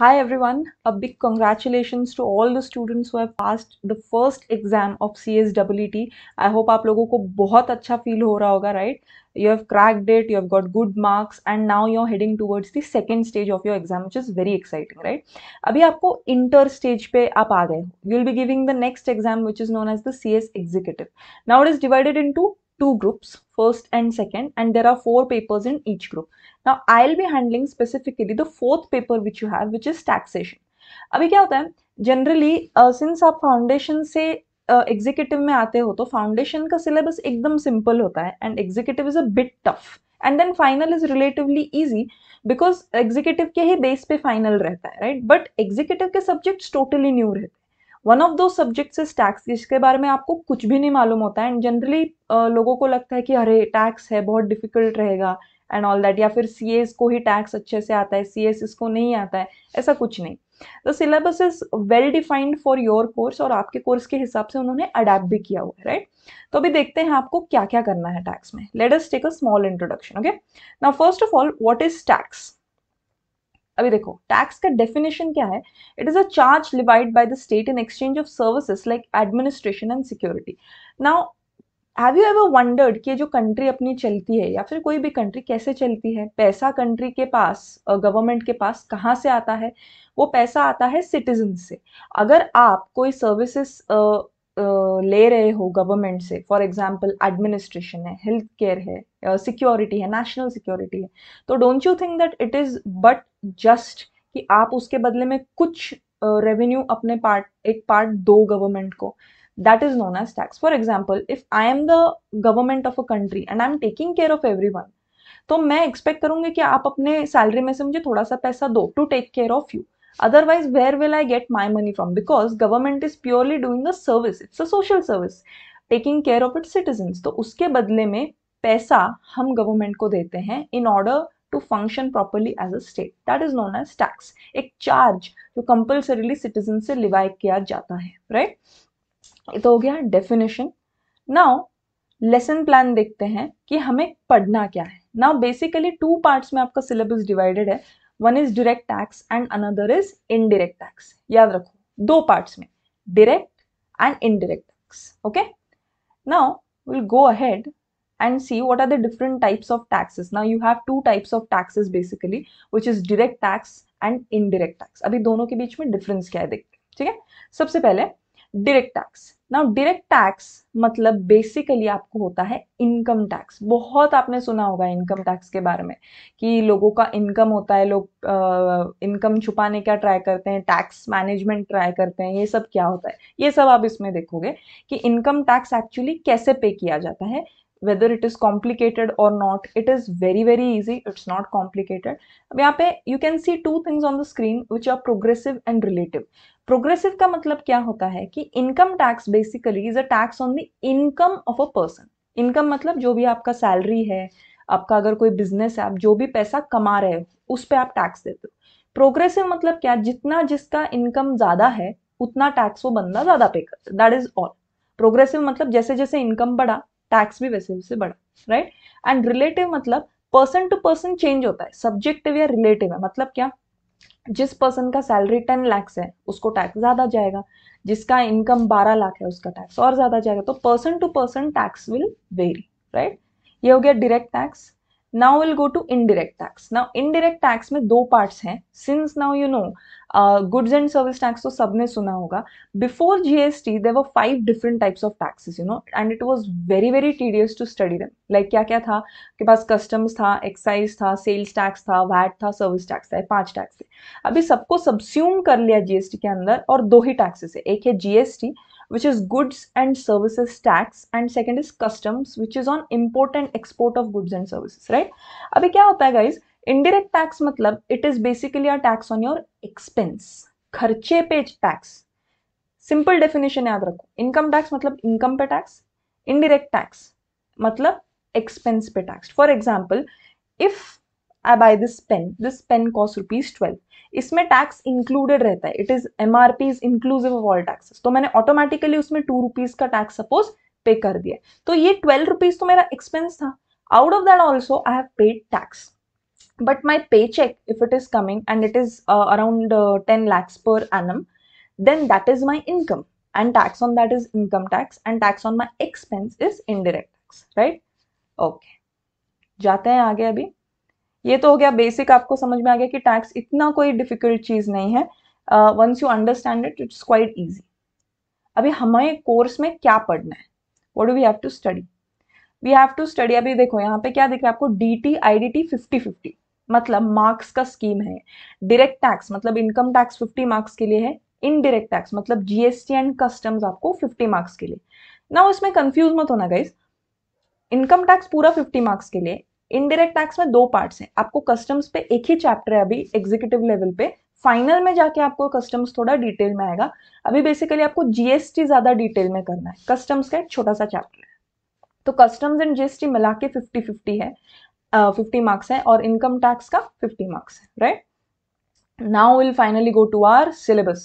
Hi everyone, a big congratulations to all the students who have passed the first exam of CSWT. I hope आप लोगों को बहुत अच्छा feel हो रहा होगा right you have cracked it you have got good marks and now you are heading towards the second stage of your exam which is very exciting right अभी आपको इंटर स्टेज पे आप आ गए you will be giving the next exam which is known as the C S executive now it is divided into two groups first and second and there are four papers in each group now i'll be handling specifically the fourth paper which you have which is taxation अभी क्या होता है generally since uh, आप foundation से executive uh, में आते हो तो फाउंडेशन का सिलेबस एकदम सिंपल होता है and executive is a bit tough and then final is relatively easy because executive के ही बेस पे फाइनल रहता है राइट बट एग्जीक्यूटिव के सब्जेक्ट्स टोटली न्यू रहते हैं वन ऑफ दो सब्जेक्ट्स इज टैक्स जिसके बारे में आपको कुछ भी नहीं मालूम होता है एंड जनरली लोगों को लगता है कि अरे टैक्स है बहुत डिफिकल्ट रहेगा एंड ऑल दैट या फिर सी एस को ही टैक्स अच्छे से आता है सी एस इसको नहीं आता है ऐसा कुछ नहीं the syllabus is well defined for your course और आपके कोर्स के हिसाब से उन्होंने अडेप्ट भी किया हुआ है राइट तो अभी देखते हैं आपको क्या क्या करना है टैक्स में let us take a small introduction okay now first of all what is tax अभी देखो टैक्स का डेफिनेशन क्या है it is a charge divide by the state in exchange of services like administration and security now have you ever wondered कि जो country अपनी चलती है या फिर कोई भी कंट्री कैसे चलती है पैसा कंट्री के पास गवर्नमेंट के पास कहाँ से आता है वो पैसा आता है सिटीजन से अगर आप कोई सर्विसेज ले रहे हो गवर्नमेंट से फॉर एग्जाम्पल एडमिनिस्ट्रेशन है हेल्थ केयर है सिक्योरिटी है नेशनल सिक्योरिटी है तो don't you think that it is but just कि आप उसके बदले में कुछ रेवेन्यू uh, अपने पार्ट एक पार्ट दो गवर्नमेंट को that that as tax for example if I am the government of a country and I am taking care of everyone तो मैं एक्सपेक्ट करूंगी कि आप अपने सैलरी में से मुझे थोड़ा सा पैसा दो to take care of you otherwise where will i get my money from because government is purely doing a service it's a social service taking care of its citizens तो उसके बदले में पैसा हम गवर्नमेंट को देते हैं in order to function properly as a state that is known as tax एक चार्ज जो कंपल्सरीली सिटीजन से लिवाई किया जाता है राइट right? ये तो हो गया डेफिनेशन नाउ लेसन प्लान देखते हैं कि हमें पढ़ना क्या है नाउ बेसिकली टू पार्ट्स में आपका सिलेबस डिवाइडेड है one is direct tax and another is indirect tax याद रखो दो पार्ट्स में direct and indirect tax okay now will go ahead and see what are the different types of taxes now you have two types of taxes basically which is direct tax and indirect tax अभी दोनों के बीच में difference क्या है देखते ठीक है सबसे पहले डायरेक्ट टैक्स ना डायरेक्ट टैक्स मतलब बेसिकली आपको होता है इनकम टैक्स बहुत आपने सुना होगा इनकम टैक्स के बारे में कि लोगों का इनकम होता है लोग इनकम छुपाने का ट्राई करते हैं टैक्स मैनेजमेंट ट्राई करते हैं ये सब क्या होता है ये सब आप इसमें देखोगे कि इनकम टैक्स एक्चुअली कैसे पे किया जाता है whether it is complicated or not it is very very easy it's not complicated yahan pe you can see two things on the screen which are progressive and relative progressive ka matlab kya hota hai ki income tax basically is a tax on the income of a person income matlab jo bhi aapka salary hai आपका अगर कोई business है आप जो भी पैसा कमा रहे हो उस पर आप tax देते हो प्रोग्रेसिव मतलब क्या जितना जिसका इनकम ज़्यादा है उतना टैक्स वो बंदा ज़्यादा पे कर दैट इज ऑल प्रोग्रेसिव मतलब जैसे जैसे इनकम बढ़ा टैक्स भी वैसे वैसे बढ़ा राइट एंड रिलेटिव मतलब पर्सन टू पर्सन चेंज होता है सब्जेक्टिव या रिलेटिव है मतलब क्या जिस पर्सन का सैलरी टेन लैक्स है उसको टैक्स ज़्यादा जाएगा जिसका इनकम बारह लाख है उसका टैक्स और ज़्यादा जाएगा तो person to person tax will vary right ये हो गया direct tax now will go to indirect tax now indirect tax में दो पार्ट्स हैं since now you know goods and service tax तो सबने सुना होगा before GST there were five different types of taxes you know and it was very very tedious to study them like क्या क्या था के पास कस्टम्स था एक्साइज था सेल्स टैक्स था वैट था सर्विस टैक्स था पांच टैक्स थे अभी सबको सब्स्यूम कर लिया जीएसटी के अंदर और दो ही टैक्सेस है एक है GST which is goods and services tax and second is customs which is on import and export of goods and services right अभी क्या होता है guys indirect tax मतलब it is basically a tax on your expense खर्चे पे tax Simple definition याद रखो Income tax मतलब income पे tax. Indirect tax मतलब expense पे tax. For example, if I buy this pen this pen cost rupees twelve इसमें tax included रहता है it is M R P is inclusive of all taxes तो मैंने automatically उसमें two rupees का tax suppose pay कर दिया तो ये ट्वेल्व रुपीज तो मेरा एक्सपेंस था out of that also I have paid tax but my pay check if it is coming and it is around ten lakhs per annum then that is my income and tax on that is income tax and tax on my expense is indirect tax right okay जाते हैं आगे अभी ये तो हो गया basic आपको समझ में आ गया कि टैक्स इतना कोई डिफिकल्ट चीज़ नहीं है once you understand it it's quite easy अभी हमारे कोर्स में क्या पढ़ना है what do we have to study we have to study अभी देखो यहाँ पे क्या दिख रहा है आपको D T I D T fifty fifty मतलब मार्क्स का स्कीम है डायरेक्ट टैक्स मतलब इनकम टैक्स फिफ्टी मार्क्स के लिए है इनडायरेक्ट टैक्स मतलब जीएसटी एंड कस्टम्स आपको फिफ्टी मार्क्स के लिए ना इसमें कंफ्यूज मत होना गाइज इनकम टैक्स पूरा फिफ्टी मार्क्स के लिए इनडायरेक्ट टैक्स में दो पार्ट्स हैं आपको कस्टम्स पे एक ही चैप्टर है अभी एग्जीक्यूटिव लेवल पे फाइनल में जाके आपको कस्टम्स थोड़ा डिटेल में आएगा अभी बेसिकली आपको जीएसटी ज़्यादा डिटेल में करना है कस्टम्स का एक छोटा सा चैप्टर है तो कस्टम्स एंड जीएसटी मिला के फिफ्टी फिफ्टी है फिफ्टी मार्क्स है और इनकम टैक्स का फिफ्टी मार्क्स है right now will finally go to our syllabus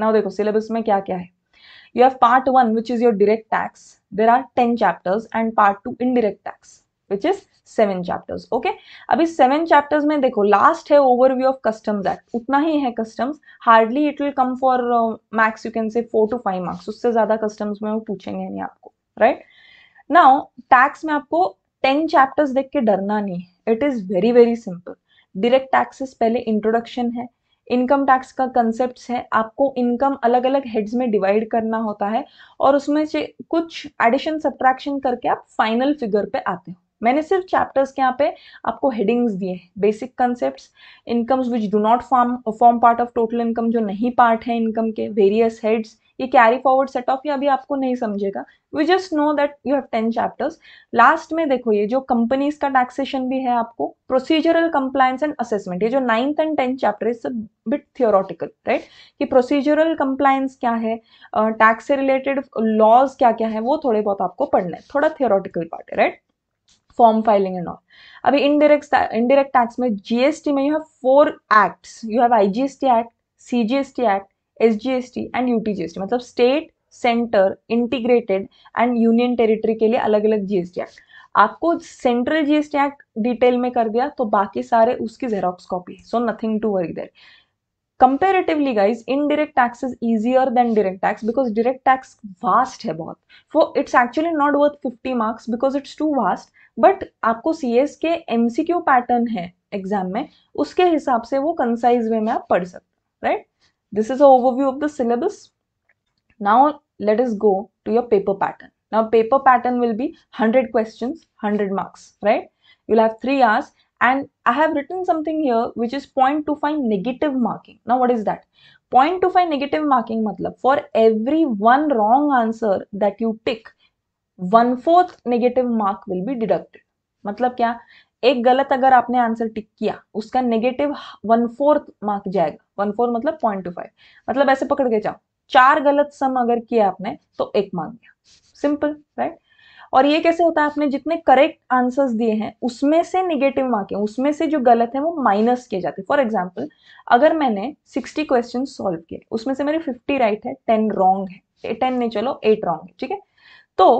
now देखो सिलेबस में क्या क्या है you have part one which is your direct tax there are ten chapters and part two direct tax which is seven chapters okay अभी seven chapters में देखो last है overview of customs act उतना ही है customs hardly it will come for max you can say four two five marks उससे ज्यादा customs में वो पूछेंगे नहीं आपको राइट नाउ टैक्स में आपको टेन चैप्टर्स देख के डरना नहीं है it is very very simple direct taxes पहले इंट्रोडक्शन है इनकम टैक्स का कंसेप्ट है आपको इनकम अलग अलग हेड्स में डिवाइड करना होता है और उसमें से कुछ एडिशन सब्ट्रैक्शन करके आप फाइनल फिगर पे आते हो मैंने सिर्फ चैप्टर्स के यहाँ पे आपको हेडिंग्स दिए basic concept incomes which do not form form part of total income जो नहीं पार्ट है इनकम के वेरियस हेड्स ये कैरी फॉरवर्ड सेट ऑफ ये अभी आपको नहीं समझेगा we just know that you have ten chapters last में देखो ये जो कंपनीज का टैक्सेशन भी है आपको प्रोसीजरल कंप्लायंस एंड असेसमेंट ये जो ninth and tenth chapter is bit theoretical right कि प्रोसीजरल कंप्लायंस क्या है टैक्स से रिलेटेड लॉज क्या क्या है वो थोड़े बहुत आपको पढ़ना है थोड़ा थियोरटिकल पार्ट है right form filing and all अभी इनडायरेक्ट इनडायरेक्ट टैक्स में जीएसटी में you have four acts you have IGST act CGST act SGST and UTGST मतलब state centre integrated and union territory के लिए अलग अलग जीएसटी एक्ट आपको सेंट्रल जीएसटी एक्ट डिटेल में कर दिया तो बाकी सारे उसकी xerox copy so nothing to worry there comparatively guys indirect tax is easier than direct tax because direct tax vast है बहुत for it's actually not worth fifty marks because it's too vast but आपको C S के M C Q pattern है exam में उसके हिसाब से वो कंसाइज वे में आप पढ़ सकते हैं right this is overview of the syllabus now let's go to your paper pattern now paper pattern will be hundred question hundred marks right you have three hours and I have written something here which is point two five negative marking now what is that point two five negative marking मतलब for every one wrong answer that you tick one fourth negative mark will be deducted मतलब क्या एक गलत अगर आपने answer tick किया उसका negative one fourth mark जाएगा वन फोर्थ मतलब पॉइंट टू फाइव मतलब ऐसे पकड़ के जाओ चार गलत सम अगर किया आपने तो एक मार्क गया सिंपल राइट और ये कैसे होता है आपने जितने करेक्ट आंसर्स दिए हैं उसमें से निगेटिव मार्क है उसमें से जो गलत है वो माइनस किए जाते हैं फॉर एग्जाम्पल अगर मैंने 60 क्वेश्चन सॉल्व किए उसमें से मेरे 50 राइट right है 10 रॉन्ग है 10 नहीं चलो 8 रॉन्ग है ठीक है तो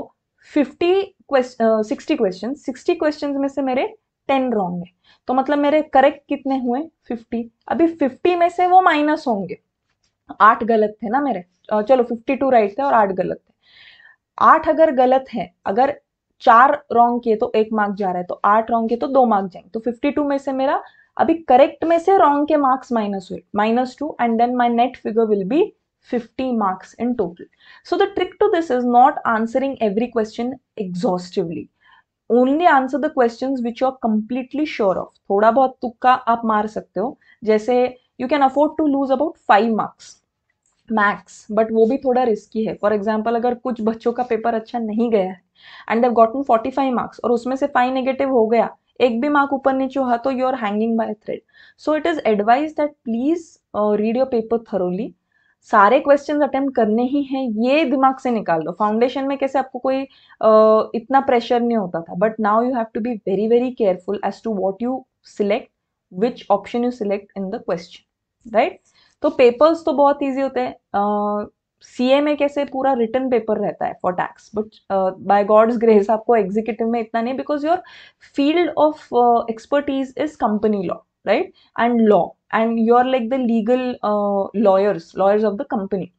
fifty question sixty question sixty question में से मेरे टेन रॉन्ग है तो मतलब मेरे करेक्ट कितने हुए फिफ्टी अभी फिफ्टी में से वो माइनस होंगे आठ गलत थे ना मेरे चलो फिफ्टी टू राइट थे और आठ गलत थे आठ अगर गलत है अगर चार रॉन्ग किए तो एक मार्क जा रहा है तो आठ रॉन्ग किए तो दो मार्क जाएंगे तो फिफ्टी टू में से मेरा अभी करेक्ट में से रॉन्ग के मार्क्स माइनस हुए minus two and then my net figure will be 50 marks in total. So the trick to this is not answering every question exhaustively. Only answer the question which you are completely sure of थोड़ा बहुत तुक्का आप मार सकते हो जैसे you can afford to lose about five marks max but वो भी थोड़ा रिस्की है फॉर एग्जाम्पल अगर कुछ बच्चों का पेपर अच्छा नहीं गया है and they've gotten forty five marks और उसमें से फाइव नेगेटिव हो गया एक भी मार्क ऊपर नीचे हुआ तो you are hanging by thread so it is advise that please read your paper thoroughly सारे क्वेश्चन अटेम्प्ट करने ही हैं ये दिमाग से निकाल दो फाउंडेशन में कैसे आपको कोई uh, इतना प्रेशर नहीं होता था but now you have to be very very careful as to what you select which option you select in the question right तो पेपर्स तो बहुत ईजी होते हैं सी ए में कैसे पूरा रिटर्न पेपर रहता है for tax but by God's grace आपको एग्जीक्यूटिव में इतना नहीं because your field of expertise is company law right and law and you are like the legal lawyers lawyers of the company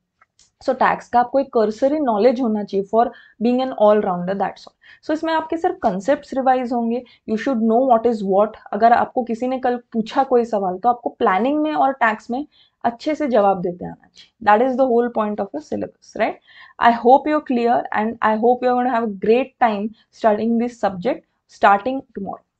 so tax का आपको एक cursory knowledge होना चाहिए for being an all rounder that's all so इसमें आपके सिर्फ concept revise होंगे you should know what is what अगर आपको किसी ने कल पूछा कोई सवाल तो आपको प्लानिंग में और टैक्स में अच्छे से जवाब देते आना चाहिए that is the whole point of your syllabus right I hope you're clear and I hope you have great time starting this subject starting tomorrow